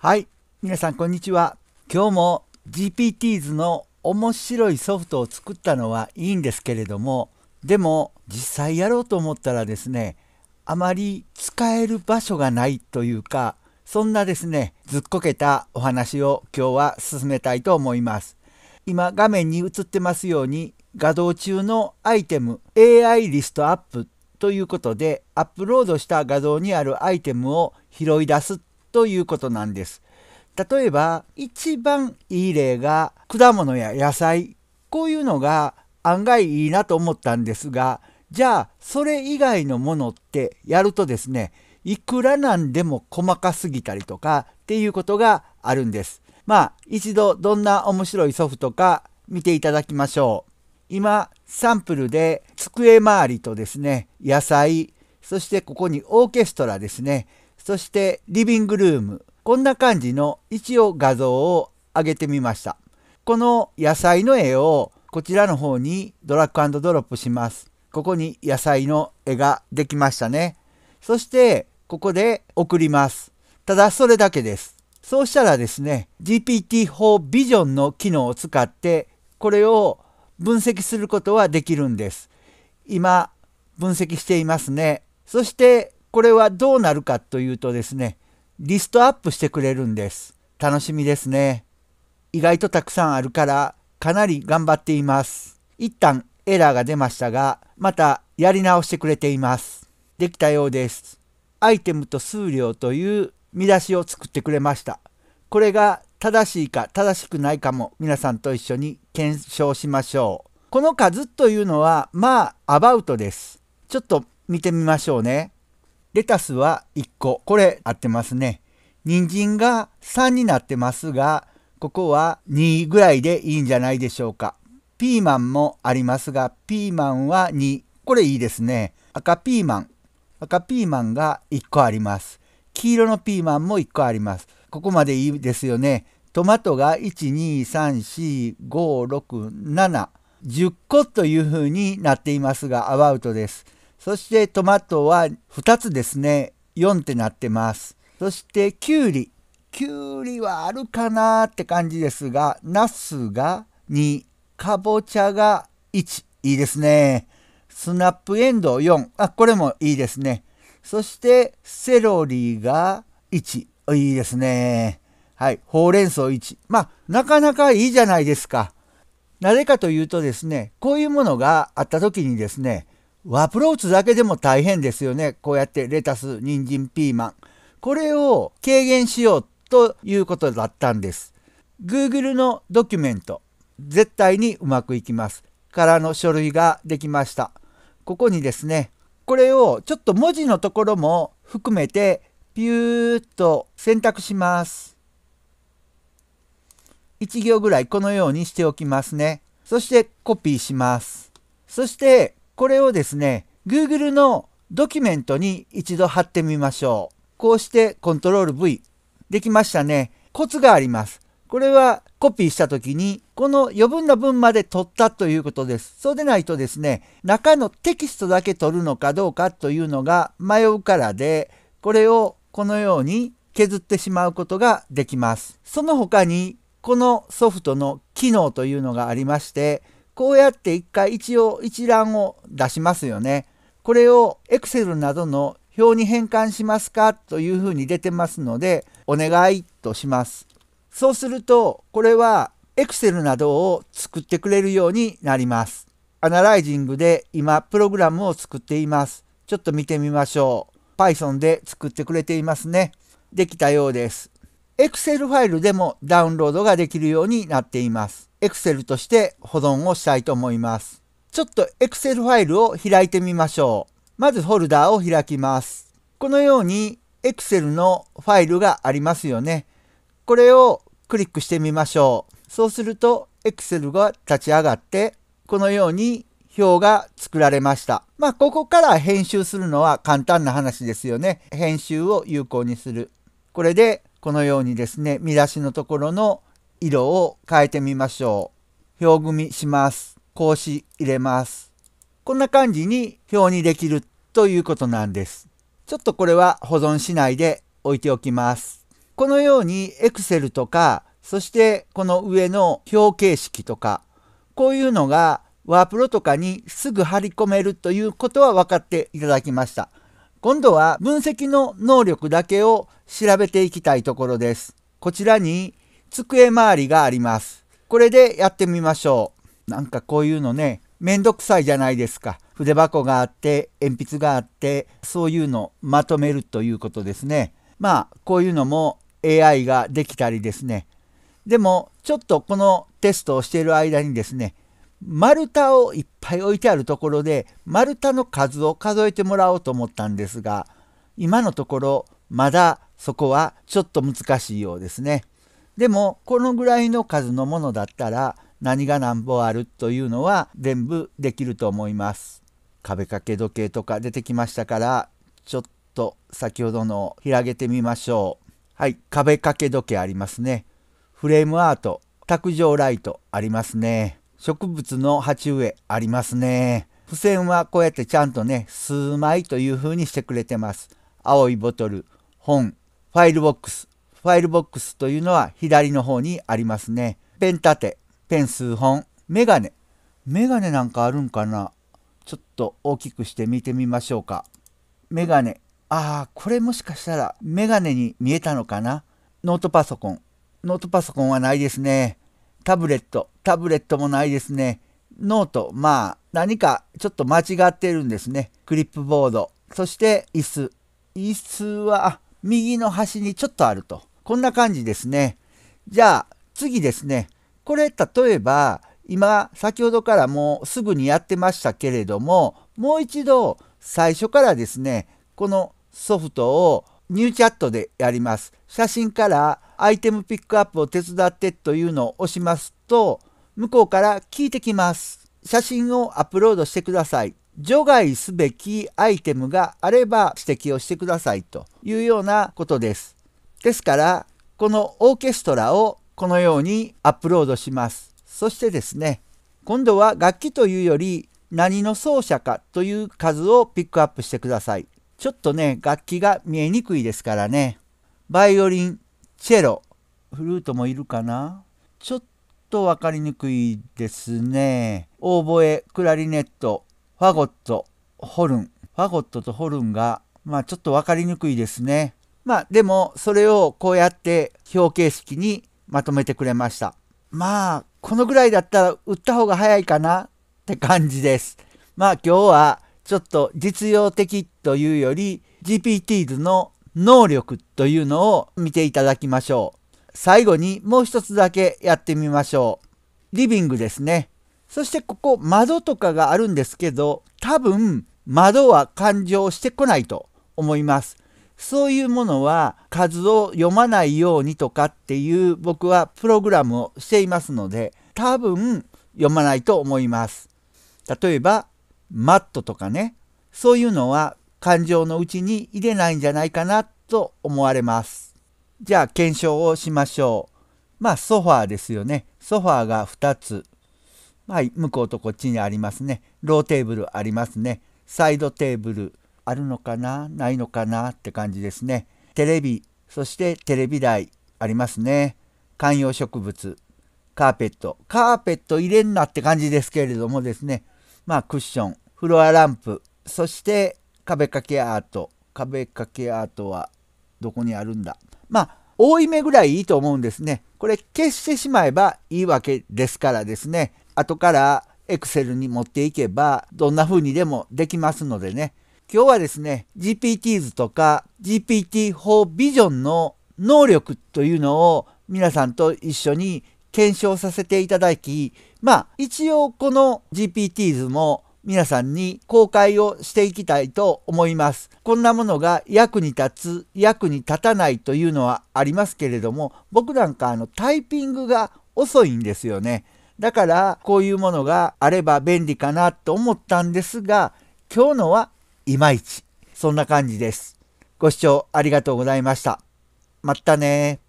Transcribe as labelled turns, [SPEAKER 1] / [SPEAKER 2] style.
[SPEAKER 1] はい。皆さん、こんにちは。今日も GPTs の面白いソフトを作ったのはいいんですけれども、でも実際やろうと思ったらですね、あまり使える場所がないというか、そんなですね、ずっこけたお話を今日は進めたいと思います。今画面に映ってますように、画像中のアイテム AI リストアップということでアップロードした画像にあるアイテムを拾い出すということなんです。例えば一番いい例が果物や野菜こういうのが案外いいなと思ったんですがじゃあそれ以外のものってやるとですねいくらなんでも細かすぎたりとかっていうことがあるんです。まあ一度どんな面白いソフトか見ていただきましょう。今サンプルで机周りとですね野菜そしてここにオーケストラですねそしてリビングルーム、こんな感じの一応画像を上げてみました。この野菜の絵をこちらの方にドラッグドロップします。ここに野菜の絵ができましたね。そしてここで送ります。ただそれだけです。そうしたらですね、GPT-4 ビジョンの機能を使ってこれを分析することはできるんです。今分析していますね。そしてこれはどうなるかというとですね、リストアップしてくれるんです。楽しみですね。意外とたくさんあるから、かなり頑張っています。一旦エラーが出ましたが、またやり直してくれています。できたようです。アイテムと数量という見出しを作ってくれました。これが正しいか正しくないかも皆さんと一緒に検証しましょう。この数というのはまあアバウトです。ちょっと見てみましょうね。レタスは1個。これ合ってますね。人参が3になってますが、ここは2ぐらいでいいんじゃないでしょうか。ピーマンもありますが、ピーマンは2。これいいですね。赤ピーマン。赤ピーマンが1個あります。黄色のピーマンも1個あります。ここまでいいですよね。トマトが123456710個というふうになっていますがアバウトです。そしてトマトは2つですね。4ってなってます。そしてきゅうり。きゅうりはあるかなーって感じですが、ナスが2、かぼちゃが1。いいですね。スナップエンドウ4。あ、これもいいですね。そしてセロリが1。いいですね。はい。ほうれん草1。まあ、なかなかいいじゃないですか。なぜかというとですね、こういうものがあった時にですね、ープローツだけでも大変ですよね。こうやってレタス、人参、ピーマン。これを軽減しようということだったんです。Google のドキュメント、絶対にうまくいきます。からの書類ができました。ここにですね、これをちょっと文字のところも含めてピューっと選択します。1行ぐらいこのようにしておきますね。そしてコピーします。そしてこれをですね、Google のドキュメントに一度貼ってみましょう。こうして Ctrl V。できましたね。コツがあります。これはコピーした時に、この余分な分まで取ったということです。そうでないとですね、中のテキストだけ取るのかどうかというのが迷うからで、これをこのように削ってしまうことができます。その他に、このソフトの機能というのがありまして、こうやって一回一応一覧を出しますよね。これを Excel などの表に変換しますかというふうに出てますので、お願いとします。そうすると、これは Excel などを作ってくれるようになります。アナライジングで今、プログラムを作っています。ちょっと見てみましょう。Python で作ってくれていますね。できたようです。Excel ファイルでもダウンロードができるようになっています。Excel として保存をしたいと思います。ちょっと Excel ファイルを開いてみましょう。まずフォルダを開きます。このように Excel のファイルがありますよね。これをクリックしてみましょう。そうすると Excel が立ち上がって、このように表が作られました。まあ、ここから編集するのは簡単な話ですよね。編集を有効にする。これでこのようにですね見出しのところの色を変えてみましょう。表組みします。格子入れます。こんな感じに表にできるということなんです。ちょっとこれは保存しないで置いておきます。このように Excel とかそしてこの上の表形式とかこういうのがワープロとかにすぐ貼り込めるということは分かっていただきました。今度は分析の能力だけを調べていきたいところです。こちらに机周りがあります。これでやってみましょう。なんかこういうのね、めんどくさいじゃないですか。筆箱があって、鉛筆があって、そういうのまとめるということですね。まあ、こういうのも AI ができたりですね。でも、ちょっとこのテストをしている間にですね、丸太をいっぱい置いてあるところで丸太の数を数えてもらおうと思ったんですが今のところまだそこはちょっと難しいようですね。でもこのぐらいの数のものだったら何が何ぼあるというのは全部できると思います。壁掛け時計とか出てきましたからちょっと先ほどの開けてみましょう。はい壁掛け時計ありますね。フレームアート卓上ライトありますね。植物の鉢植えありますね。付箋はこうやってちゃんとね、数枚という風にしてくれてます。青いボトル、本、ファイルボックス。ファイルボックスというのは左の方にありますね。ペン立て、ペン数本、メガネ。メガネなんかあるんかなちょっと大きくして見てみましょうか。メガネ。ああ、これもしかしたらメガネに見えたのかなノートパソコン。ノートパソコンはないですね。タブレット、タブレットもないですね。ノート、まあ、何かちょっと間違ってるんですね。クリップボード、そして椅子。椅子は右の端にちょっとあると。こんな感じですね。じゃあ、次ですね。これ、例えば、今、先ほどからもうすぐにやってましたけれども、もう一度、最初からですね、このソフトをニューチャットでやります。写真からアイテムピックアップを手伝ってというのを押しますと、向こうから聞いてきます。写真をアップロードしてください。除外すべきアイテムがあれば指摘をしてくださいというようなことです。ですから、このオーケストラをこのようにアップロードします。そしてですね、今度は楽器というより何の奏者かという数をピックアップしてください。ちょっとね、楽器が見えにくいですからね。バイオリン、チェロフルートもいるかなちょっと分かりにくいですねオーボエクラリネットファゴットホルンファゴットとホルンがまあちょっと分かりにくいですねまあでもそれをこうやって表形式にまとめてくれましたまあこのぐらいだったら売った方が早いかなって感じですまあ今日はちょっと実用的というより GPT 図の能力というのを見ていただきましょう。最後にもう一つだけやってみましょう。リビングですね。そしてここ窓とかがあるんですけど、多分窓は勘定してこないと思います。そういうものは数を読まないようにとかっていう僕はプログラムをしていますので、多分読まないと思います。例えば、マットとかね、そういうのは感情のうちに入れないんじゃないかなと思われます。じゃあ検証をしましょう。まあソファーですよね。ソファーが2つ。はい、向こうとこっちにありますね。ローテーブルありますね。サイドテーブルあるのかなないのかなって感じですね。テレビ、そしてテレビ台ありますね。観葉植物、カーペット。カーペット入れんなって感じですけれどもですね。まあクッション、フロアランプ、そして壁掛けアート壁掛けアートはどこにあるんだまあ多い目ぐらいいいと思うんですねこれ消してしまえばいいわけですからですね後からエクセルに持っていけばどんな風にでもできますのでね今日はですね GPTs とか GPT4 ビジョンの能力というのを皆さんと一緒に検証させていただきまあ一応この GPTs も皆さんに公開をしていきたいと思います。こんなものが役に立つ、役に立たないというのはありますけれども、僕なんかあのタイピングが遅いんですよね。だからこういうものがあれば便利かなと思ったんですが、今日のはいまいち。そんな感じです。ご視聴ありがとうございました。またね